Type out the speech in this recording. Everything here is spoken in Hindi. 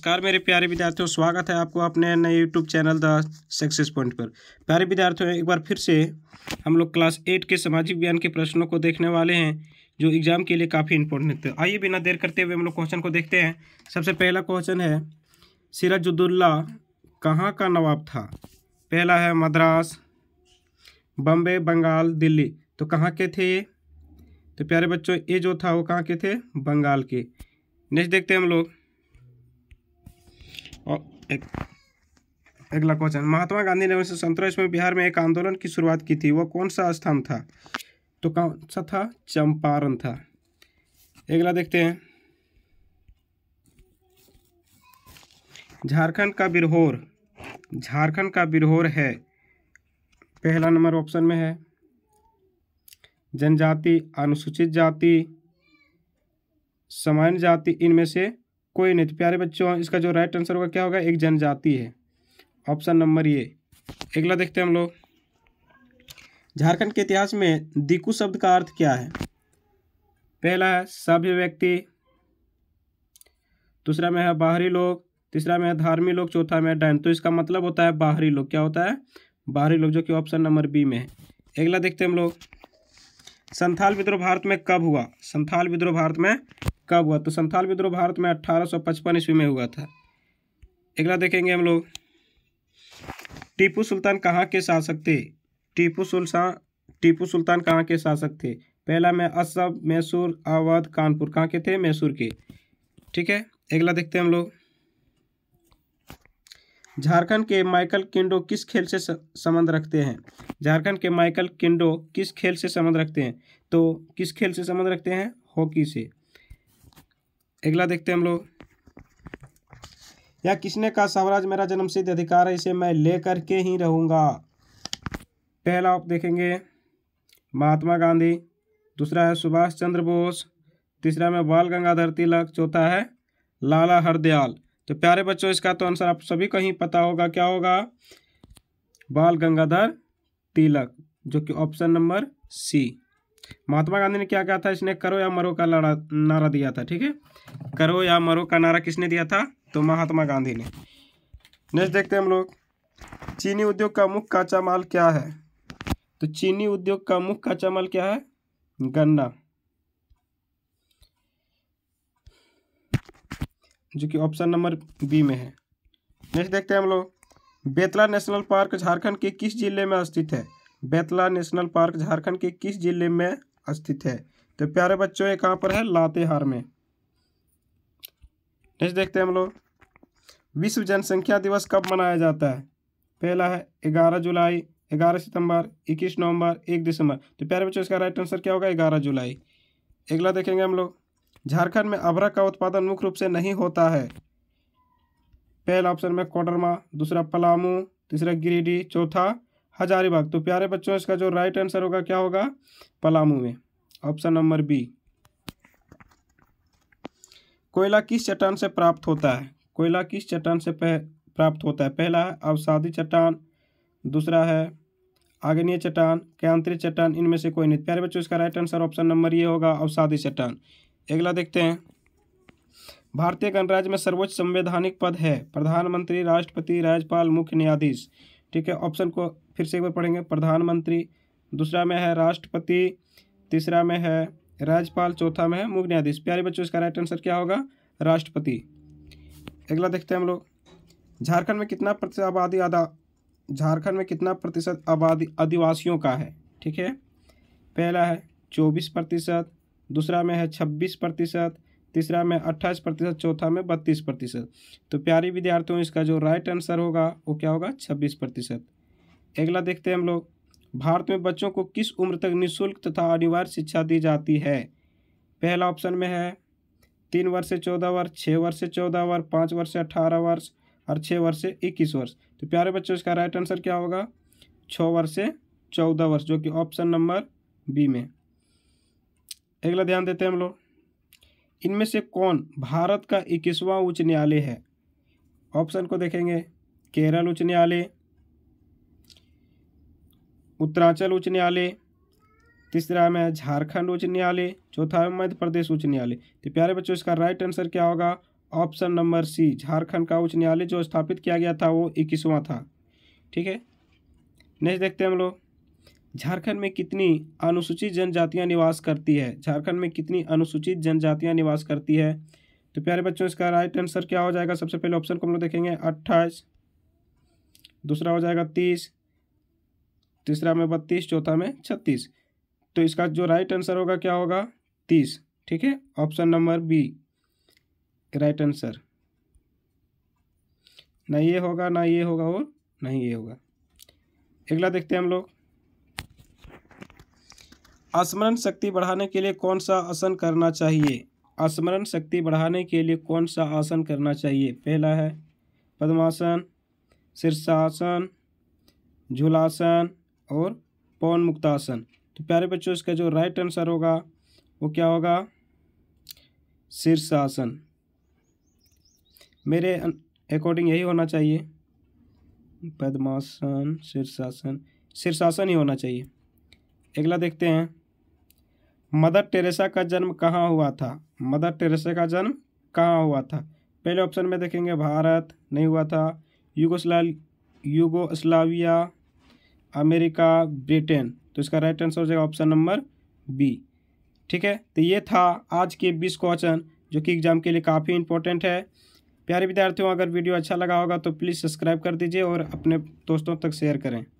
नमस्कार मेरे प्यारे विद्यार्थियों स्वागत है आपको अपने नए YouTube channel the success point पर प्यारे विद्यार्थियों एक बार फिर से हम लोग क्लास एट के सामाजिक विज्ञान के प्रश्नों को देखने वाले हैं जो एग्जाम के लिए काफ़ी इंपॉर्टेंट है आइए बिना देर करते हुए हम लोग क्वेश्चन को देखते हैं सबसे पहला क्वेश्चन है सिराजुद्दौला कहाँ का नवाब था पहला है मद्रास बम्बे बंगाल दिल्ली तो कहाँ के थे ये तो प्यारे बच्चों ये जो था वो कहाँ के थे बंगाल के नेक्स्ट देखते हैं हम लोग और एक अगला क्वेश्चन महात्मा गांधी ने उन्नीस सौ में बिहार में एक आंदोलन की शुरुआत की थी वह कौन सा स्थान था तो कौन सा था चंपारण था अगला देखते हैं झारखंड का बिरहोर झारखंड का बिरहोर है पहला नंबर ऑप्शन में है जनजाति अनुसूचित जाति सामान्य जाति इनमें से कोई नहीं तो प्यारे बच्चों इसका जो राइट आंसर होगा क्या होगा एक जनजाति है ऑप्शन नंबर ये अगला देखते हैं हम लोग झारखंड के इतिहास में दिकू शब्द का अर्थ क्या है पहला है सभ्य व्यक्ति दूसरा में है बाहरी लोग तीसरा में है धार्मिक लोग चौथा में है डैन तो इसका मतलब होता है बाहरी लोग क्या होता है बाहरी लोग जो कि ऑप्शन नंबर बी में है अगला देखते हैं हम लोग संथाल विद्रोह भारत में कब हुआ संथाल विद्रोह भारत में कब हुआ तो संथाल विद्रोह भारत में अट्ठारह सौ पचपन ईस्वी में हुआ था अगला देखेंगे हम लोग टीपू सुल्तान कहाँ के शासक थे टीपू सुल्तान टीपू सुल्तान कहाँ के शासक थे पहला में असम मैसूर अवध कानपुर कहाँ के थे मैसूर के ठीक है अगला देखते हैं हम लोग झारखंड के माइकल किंडो किस खेल से संबंध रखते हैं झारखंड के माइकल किंडो किस खेल से संबंध रखते हैं तो किस खेल से संबंध रखते हैं हॉकी से अगला देखते हैं हम लोग या किसने कहा स्वराज मेरा जन्मसिद्ध अधिकार है इसे मैं लेकर के ही रहूंगा पहला आप देखेंगे महात्मा गांधी दूसरा है सुभाष चंद्र बोस तीसरा में बाल गंगाधर तिलक चौथा है लाला हरदयाल तो प्यारे बच्चों इसका तो आंसर आप सभी को ही पता होगा क्या होगा बाल गंगाधर तिलक जो कि option number C Mahatma Gandhi ने क्या कहा था इसने करो या मरो का लड़ा नारा दिया था ठीक है करो या मरो का नारा किसने दिया था तो महात्मा गांधी ने नेक्स्ट देखते हैं हम लोग चीनी उद्योग का मुख्य कच्चा माल क्या है तो चीनी उद्योग का मुख्य कच्चा माल क्या है गन्ना जो कि ऑप्शन नंबर बी में है नेक्स्ट देखते हैं हम लोग बेतला नेशनल पार्क झारखंड के किस जिले में स्थित है बेतला नेशनल पार्क झारखंड के किस जिले में स्थित है तो प्यारे बच्चों ये कहाँ पर है लातेहार में नेक्स्ट देखते हैं हम लोग विश्व जनसंख्या दिवस कब मनाया जाता है पहला है ग्यारह जुलाई ग्यारह सितंबर इक्कीस नवंबर एक दिसंबर तो प्यारे बच्चों इसका राइट आंसर क्या होगा ग्यारह जुलाई अगला देखेंगे हम लोग झारखंड में अभरक का उत्पादन मुख्य रूप से नहीं होता है पहला ऑप्शन में कोडरमा दूसरा पलामू तीसरा गिरिडीह चौथा हजारीबाग तो प्यारे बच्चों इसका जो राइट आंसर होगा क्या होगा पलामू में ऑप्शन नंबर बी कोयला किस चट्टान से प्राप्त होता है कोयला किस चट्टान से प्राप्त होता है पहला है अवसादी चट्टान दूसरा है आग्नेय चट्टान क्यांतरिक चट्टान इनमें से कोई नहीं प्यारे बच्चों इसका राइट आंसर ऑप्शन नंबर ये होगा अवसादी चट्टान अगला देखते हैं भारतीय गणराज्य में सर्वोच्च संवैधानिक पद है प्रधानमंत्री राष्ट्रपति राज्यपाल मुख्य न्यायाधीश ठीक है ऑप्शन को फिर से एक बार पढ़ेंगे प्रधानमंत्री दूसरा में है राष्ट्रपति तीसरा में है राज्यपाल चौथा में है मुख्य न्यायाधीश प्यारे बच्चों इसका राइट आंसर क्या होगा राष्ट्रपति अगला देखते हैं हम लोग झारखंड में कितना प्रतिशत आबादी आधा झारखंड में कितना प्रतिशत आबादी आदिवासियों का है ठीक है पहला है चौबीस प्रतिशत दूसरा में है छब्बीस प्रतिशत तीसरा में अट्ठाईस प्रतिशत चौथा में बत्तीस प्रतिशत तो प्यारी विद्यार्थियों इसका जो राइट आंसर होगा वो क्या होगा छब्बीस प्रतिशत अगला देखते हैं हम लोग भारत में बच्चों को किस उम्र तक निःशुल्क तथा अनिवार्य शिक्षा दी जाती है पहला ऑप्शन में है तीन वर्ष से चौदह वर्ष छः वर्ष से चौदह वर्ष पाँच वर्ष से अठारह वर्ष और छः वर्ष से इक्कीस वर्ष तो प्यारे बच्चों इसका राइट आंसर क्या होगा छः वर्ष से चौदह वर्ष जो कि ऑप्शन नंबर बी में अगला ध्यान देते हैं हम लोग इनमें से कौन भारत का इक्कीसवां उच्च न्यायालय है ऑप्शन को देखेंगे केरल उच्च न्यायालय उत्तरांचल उच्च न्यायालय तीसरा में झारखंड उच्च न्यायालय चौथा है मध्य प्रदेश उच्च न्यायालय तो प्यारे बच्चों इसका राइट आंसर क्या होगा ऑप्शन नंबर सी झारखंड का उच्च न्यायालय जो स्थापित किया गया था वो इक्कीसवां था ठीक है नेक्स्ट देखते हैं हम लोग झारखंड में कितनी अनुसूचित जनजातियां निवास करती है झारखंड में कितनी अनुसूचित जनजातियां निवास करती है तो प्यारे बच्चों इसका राइट आंसर क्या हो जाएगा सबसे पहले ऑप्शन को हम लोग देखेंगे अट्ठाईस दूसरा हो जाएगा तीस तीसरा में बत्तीस चौथा में छत्तीस तो इसका जो राइट आंसर होगा क्या होगा तीस ठीक है option number B right answer ना ये होगा ना ये होगा और नहीं ये होगा अगला देखते हैं हम लोग स्मरण शक्ति बढ़ाने के लिए कौन सा आसन करना चाहिए स्मरण शक्ति बढ़ाने के लिए कौन सा आसन करना चाहिए पहला है पद्मासन शीर्षासन झूलासन और पवन मुक्तासन तो प्यारे बच्चों इसका जो राइट आंसर होगा वो क्या होगा शीर्षासन मेरे अकॉर्डिंग यही होना चाहिए पद्मासन शीर्षासन शीर्षासन ही होना चाहिए अगला देखते हैं मदर टेरेसा का जन्म कहाँ हुआ था मदर टेरेसा का जन्म कहाँ हुआ था पहले ऑप्शन में देखेंगे भारत नहीं हुआ था युगोस्ला युगोस्लाविया अमेरिका ब्रिटेन तो इसका राइट आंसर हो जाएगा ऑप्शन नंबर बी ठीक है तो ये था आज के बीस क्वेश्चन जो कि एग्जाम के लिए काफ़ी इंपॉर्टेंट है प्यारे विद्यार्थियों अगर वीडियो अच्छा लगा होगा तो प्लीज़ सब्सक्राइब कर दीजिए और अपने दोस्तों तक शेयर करें